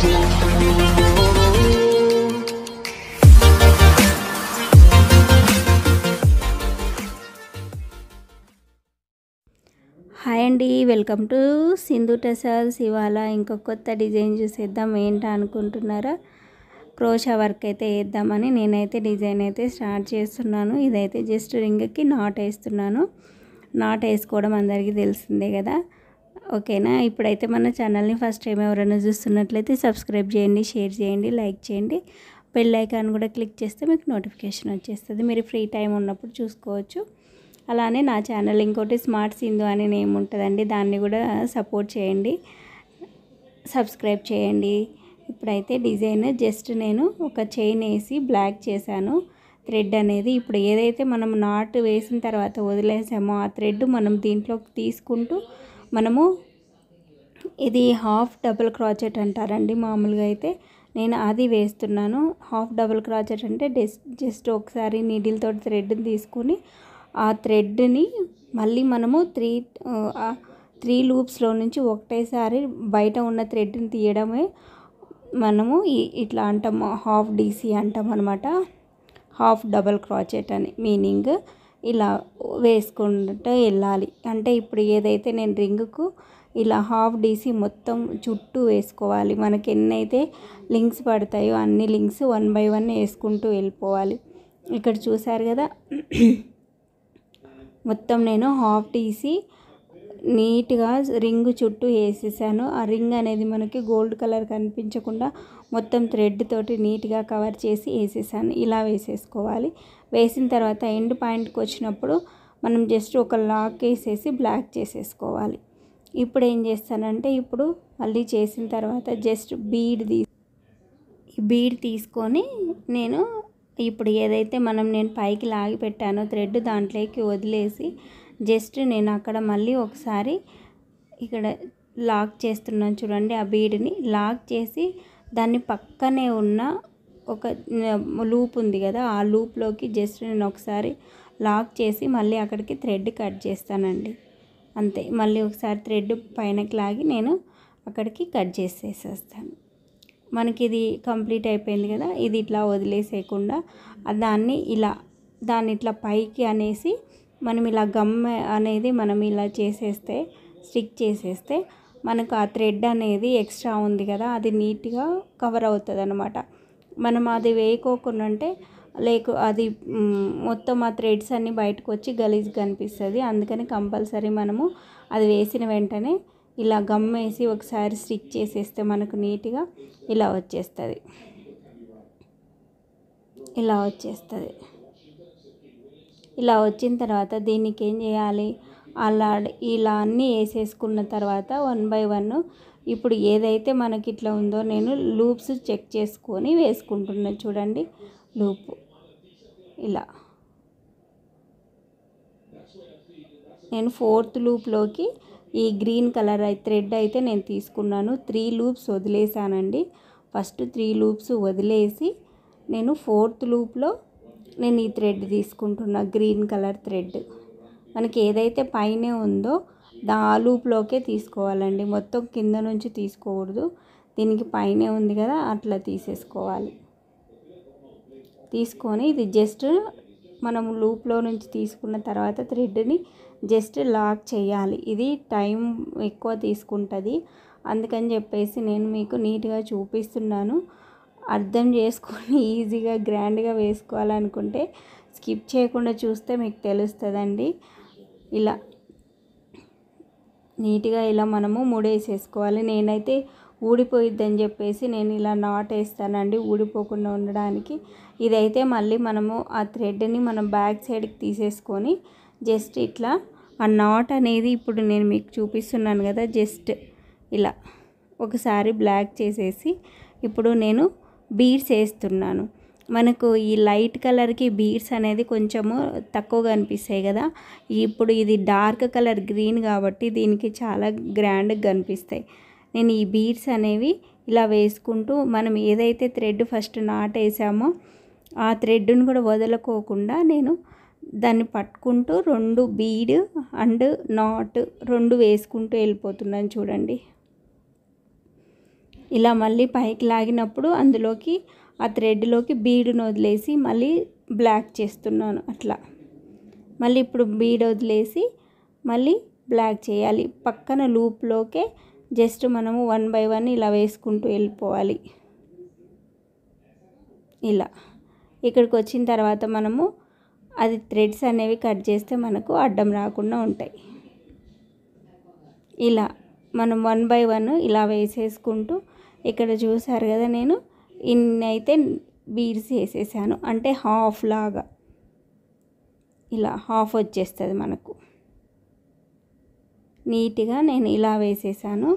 hi అండి welcome to Sindhu tassels ఇవాళ ఇంకొక కొత్త డిజైన్ చూసేద్దాం ఏంటా అనుకుంటున్నారా క్రోషా వర్క్ అయితే వేద్దామని నేనైతే డిజైన్ అయితే స్టార్ట్ చేస్తున్నాను ఇదైతే జస్ట్ రింగ్కి నాట్ వేస్తున్నాను నాట్ వేసుకోవడం అందరికీ తెలిసిందే కదా ఓకేనా ఇప్పుడైతే మన ఛానల్ని ఫస్ట్ టైం ఎవరైనా చూస్తున్నట్లయితే సబ్స్క్రైబ్ చేయండి షేర్ చేయండి లైక్ చేయండి బెల్ ఐకాన్ కూడా క్లిక్ చేస్తే మీకు నోటిఫికేషన్ వచ్చేస్తుంది మీరు ఫ్రీ టైం ఉన్నప్పుడు చూసుకోవచ్చు అలానే నా ఛానల్ ఇంకోటి స్మార్ట్ సింధు అనే నేమ్ ఉంటుందండి దాన్ని కూడా సపోర్ట్ చేయండి సబ్స్క్రైబ్ చేయండి ఇప్పుడైతే డిజైన్ జస్ట్ నేను ఒక చైన్ వేసి బ్లాక్ చేశాను థ్రెడ్ అనేది ఇప్పుడు ఏదైతే మనం నాట్ వేసిన తర్వాత వదిలేసామో ఆ థ్రెడ్ మనం దీంట్లోకి తీసుకుంటూ మనము ఇది హాఫ్ డబుల్ క్రాచెట్ అంటారండి మామూలుగా అయితే నేను అది వేస్తున్నాను హాఫ్ డబుల్ క్రాచెట్ అంటే జస్ట్ ఒకసారి నీడిల్తో థ్రెడ్ని తీసుకుని ఆ థ్రెడ్ని మళ్ళీ మనము త్రీ త్రీ లూప్స్లో నుంచి ఒకటేసారి బయట ఉన్న థ్రెడ్ని తీయడమే మనము ఇట్లా అంటాము హాఫ్ డీసీ అంటాం అనమాట హాఫ్ డబల్ క్రాచెట్ అని మీనింగ్ ఇలా వేసుకుంటూ వెళ్ళాలి అంటే ఇప్పుడు ఏదైతే నేను రింగుకు ఇలా హాఫ్ డీసీ మొత్తం చుట్టూ వేసుకోవాలి మనకి ఎన్నైతే లింక్స్ పడతాయో అన్ని లింక్స్ వన్ బై వన్ వేసుకుంటూ వెళ్ళిపోవాలి ఇక్కడ చూసారు కదా మొత్తం నేను హాఫ్ టీసీ నీట్గా రింగ్ చుట్టూ వేసేసాను ఆ రింగ్ అనేది మనకి గోల్డ్ కలర్ కనిపించకుండా మొత్తం థ్రెడ్ తోటి నీట్గా కవర్ చేసి వేసేసాను ఇలా వేసేసుకోవాలి వేసిన తర్వాత ఎండ్ పాయింట్కి వచ్చినప్పుడు మనం జస్ట్ ఒక లాక్ వేసేసి బ్లాక్ చేసేసుకోవాలి ఇప్పుడు ఏం చేస్తానంటే ఇప్పుడు మళ్ళీ చేసిన తర్వాత జస్ట్ బీడ్ తీ బీడ్ తీసుకొని నేను ఇప్పుడు ఏదైతే మనం నేను పైకి లాగి పెట్టానో థ్రెడ్ దాంట్లోకి వదిలేసి జస్ట్ నేను అక్కడ మళ్ళీ ఒకసారి ఇక్కడ లాక్ చేస్తున్నాను చూడండి ఆ బీడ్ని లాక్ చేసి దాన్ని పక్కనే ఉన్న ఒక లూప్ ఉంది కదా ఆ లూప్లోకి జస్ట్ నేను ఒకసారి లాక్ చేసి మళ్ళీ అక్కడికి థ్రెడ్ కట్ చేస్తానండి అంతే మళ్ళీ ఒకసారి థ్రెడ్ పైనకి లాగి నేను అక్కడికి కట్ చేసేసేస్తాను మనకి ఇది కంప్లీట్ అయిపోయింది కదా ఇది ఇట్లా వదిలేసేయకుండా దాన్ని ఇలా దాన్ని ఇట్లా పైకి అనేసి మనం ఇలా గమ్ అనేది మనం ఇలా చేసేస్తే స్టిక్ చేసేస్తే మనకు ఆ థ్రెడ్ అనేది ఎక్స్ట్రా ఉంది కదా అది నీట్గా కవర్ అవుతుంది అనమాట మనం అది వేయకోకుండా అంటే లేకు అది మొత్తం ఆ థ్రెడ్స్ అన్నీ బయటకు వచ్చి గలీజ్గా కనిపిస్తుంది అందుకని కంపల్సరీ మనము అది వేసిన వెంటనే ఇలా గమ్ వేసి ఒకసారి స్టిచ్ చేసేస్తే మనకు నీట్గా ఇలా వచ్చేస్తుంది ఇలా వచ్చేస్తుంది ఇలా వచ్చిన తర్వాత దీనికి ఏం చేయాలి అలా ఇలా అన్నీ వేసేసుకున్న తర్వాత వన్ బై వన్ ఇప్పుడు ఏదైతే మనకి ఇట్లా ఉందో నేను లూప్స్ చెక్ చేసుకొని వేసుకుంటున్నా చూడండి లూప్ ఇలా నేను ఫోర్త్ లూప్లోకి ఈ గ్రీన్ కలర్ థ్రెడ్ అయితే నేను తీసుకున్నాను త్రీ లూప్స్ వదిలేసానండి ఫస్ట్ త్రీ లూప్స్ వదిలేసి నేను ఫోర్త్ లూప్లో నేను ఈ థ్రెడ్ తీసుకుంటున్నా గ్రీన్ కలర్ థ్రెడ్ మనకి ఏదైతే పైనే ఉందో దా లూప్లోకే తీసుకోవాలండి మొత్తం కింద నుంచి తీసుకోకూడదు దీనికి పైనే ఉంది కదా అట్లా తీసేసుకోవాలి తీసుకొని ఇది జస్ట్ మనం లూప్లో నుంచి తీసుకున్న తర్వాత థ్రెడ్ని జస్ట్ లాక్ చేయాలి ఇది టైం ఎక్కువ తీసుకుంటుంది అందుకని చెప్పేసి నేను మీకు నీట్గా చూపిస్తున్నాను అర్థం చేసుకొని ఈజీగా గ్రాండ్గా వేసుకోవాలనుకుంటే స్కిప్ చేయకుండా చూస్తే మీకు తెలుస్తుందండి ఇలా నీట్గా ఇలా మనము ముడేసేసుకోవాలి నేనైతే ఊడిపోయిద్దని చెప్పేసి నేను ఇలా నాట్ వేస్తానండి ఊడిపోకుండా ఉండడానికి ఇదైతే మళ్ళీ మనము ఆ థ్రెడ్ని మనం బ్యాక్ సైడ్కి తీసేసుకొని జస్ట్ ఇట్లా ఆ నాట్ అనేది ఇప్పుడు నేను మీకు చూపిస్తున్నాను కదా జస్ట్ ఇలా ఒకసారి బ్లాక్ చేసేసి ఇప్పుడు నేను బీడ్స్ వేస్తున్నాను మనకు ఈ లైట్ కలర్కి బీడ్స్ అనేది కొంచెము తక్కువగా అనిపిస్తాయి కదా ఇప్పుడు ఇది డార్క్ కలర్ గ్రీన్ కాబట్టి దీనికి చాలా గ్రాండ్గా కనిపిస్తాయి నేను ఈ బీడ్స్ అనేవి ఇలా వేసుకుంటూ మనం ఏదైతే థ్రెడ్ ఫస్ట్ నాట్ వేసామో ఆ థ్రెడ్ను కూడా వదలకోకుండా నేను దాన్ని పట్టుకుంటూ రెండు బీడ్ అండ్ నాట్ రెండు వేసుకుంటూ వెళ్ళిపోతున్నాను చూడండి ఇలా మళ్ళీ పైకి లాగినప్పుడు అందులోకి ఆ థ్రెడ్లోకి బీడును వదిలేసి మళ్ళీ బ్లాక్ చేస్తున్నాను అట్లా మళ్ళీ ఇప్పుడు బీడ్ వదిలేసి మళ్ళీ బ్లాక్ చేయాలి పక్కన లూప్లోకే జస్ట్ మనము వన్ బై వన్ ఇలా వేసుకుంటూ వెళ్ళిపోవాలి ఇలా ఇక్కడికి వచ్చిన తర్వాత మనము అది థ్రెడ్స్ అనేవి కట్ చేస్తే మనకు అడ్డం రాకుండా ఉంటాయి ఇలా మనం వన్ బై వన్ ఇలా వేసేసుకుంటూ ఇక్కడ చూసారు కదా నేను అయితే బీడ్స్ వేసేసాను అంటే హాఫ్ లాగా ఇలా హాఫ్ వచ్చేస్తుంది మనకు నీట్గా నేను ఇలా వేసేసాను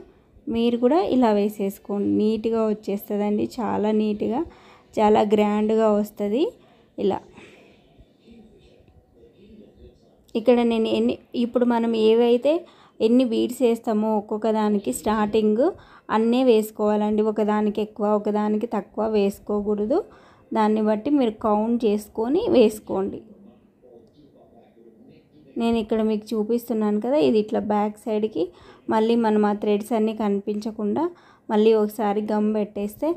మీరు కూడా ఇలా వేసేసుకోండి నీట్గా వచ్చేస్తుందండి చాలా నీట్గా చాలా గ్రాండ్గా వస్తుంది ఇలా ఇక్కడ నేను ఎన్ని ఇప్పుడు మనం ఏవైతే ఎన్ని బీడ్స్ వేస్తామో ఒక్కొక్క దానికి స్టార్టింగ్ అన్నీ వేసుకోవాలండి ఒకదానికి ఎక్కువ ఒకదానికి తక్కువ వేసుకోకూడదు దాన్ని బట్టి మీరు కౌంట్ చేసుకొని వేసుకోండి నేను ఇక్కడ మీకు చూపిస్తున్నాను కదా ఇది ఇట్లా బ్యాక్ సైడ్కి మళ్ళీ మనం ఆ థ్రెడ్స్ అన్నీ కనిపించకుండా మళ్ళీ ఒకసారి గమ్ పెట్టేస్తే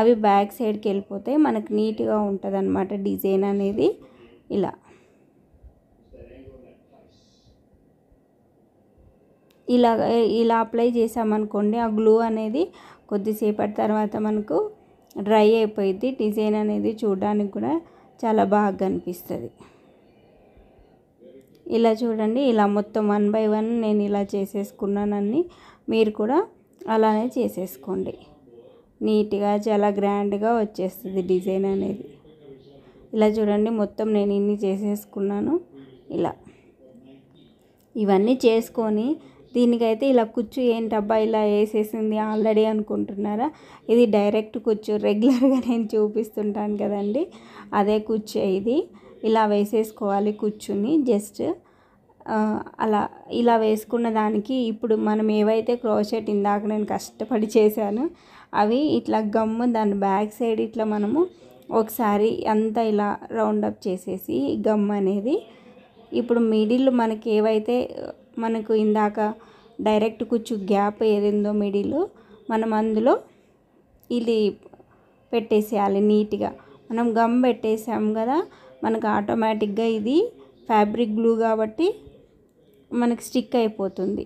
అవి బ్యాక్ సైడ్కి వెళ్ళిపోతాయి మనకు నీట్గా ఉంటుంది డిజైన్ అనేది ఇలా ఇలా ఇలా అప్లై చేసామనుకోండి ఆ గ్లూ అనేది కొద్దిసేపటి తర్వాత మనకు డ్రై అయిపోయింది డిజైన్ అనేది చూడడానికి కూడా చాలా బాగా కనిపిస్తుంది ఇలా చూడండి ఇలా మొత్తం వన్ బై వన్ నేను ఇలా చేసేసుకున్నానని మీరు కూడా అలానే చేసేసుకోండి నీట్గా చాలా గ్రాండ్గా వచ్చేస్తుంది డిజైన్ అనేది ఇలా చూడండి మొత్తం నేను ఇన్ని చేసేసుకున్నాను ఇలా ఇవన్నీ చేసుకొని దీనికైతే ఇలా కుచ్చు ఏంటబ్బా ఇలా వేసేసింది ఆల్రెడీ అనుకుంటున్నారా ఇది డైరెక్ట్ కుచ్చు రెగ్యులర్గా నేను చూపిస్తుంటాను కదండి అదే కుచ్చు ఇది ఇలా వేసేసుకోవాలి కుచ్చుని జస్ట్ అలా ఇలా వేసుకున్న దానికి ఇప్పుడు మనం ఏవైతే క్రోషెట్ ఇందాక నేను కష్టపడి చేశాను అవి ఇట్లా గమ్ము దాని బ్యాక్ సైడ్ ఇట్లా మనము ఒకసారి అంతా ఇలా రౌండప్ చేసేసి గమ్ అనేది ఇప్పుడు మిడిల్ మనకి ఏవైతే మనకు ఇందాక డైరెక్ట్ కొంచెం గ్యాప్ ఏదైందో మిడిలో మనం అందులో ఇది పెట్టేసేయాలి నీట్గా మనం గమ్ పెట్టేసాం కదా మనకు ఆటోమేటిక్గా ఇది ఫ్యాబ్రిక్ గ్లూ కాబట్టి మనకు స్టిక్ అయిపోతుంది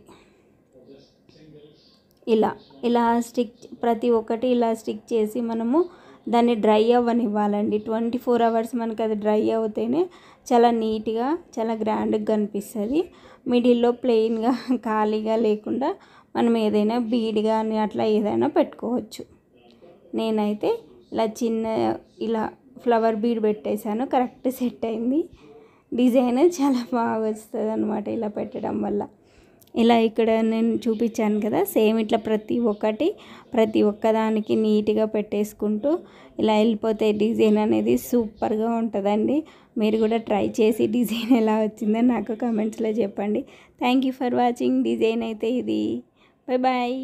ఇలా ఇలా స్టిక్ ప్రతి ఒక్కటి ఇలా స్టిక్ చేసి మనము దాన్ని డ్రై అవ్వనివ్వాలండి ట్వంటీ ఫోర్ అవర్స్ మనకు అది డ్రై అవుతేనే చాలా నీట్గా చాలా గ్రాండ్గా కనిపిస్తుంది మిడిల్లో ప్లెయిన్గా ఖాళీగా లేకుండా మనం ఏదైనా బీడ్ కానీ అట్లా ఏదైనా పెట్టుకోవచ్చు నేనైతే ఇలా చిన్న ఇలా ఫ్లవర్ బీడ్ పెట్టేశాను కరెక్ట్ సెట్ అయింది డిజైన్ చాలా బాగా వస్తుంది అనమాట ఇలా పెట్టడం వల్ల ఇలా ఇక్కడ నేను చూపించాను కదా సేమ్ ఇట్లా ప్రతి ఒక్కటి ప్రతి ఒక్కదానికి నీట్గా పెట్టేసుకుంటూ ఇలా వెళ్ళిపోతే డిజైన్ అనేది సూపర్గా ఉంటుందండి మీరు కూడా ట్రై చేసి డిజైన్ ఎలా వచ్చిందో నాకు కామెంట్స్లో చెప్పండి thank you for watching design అయితే ఇది బాయ్ బాయ్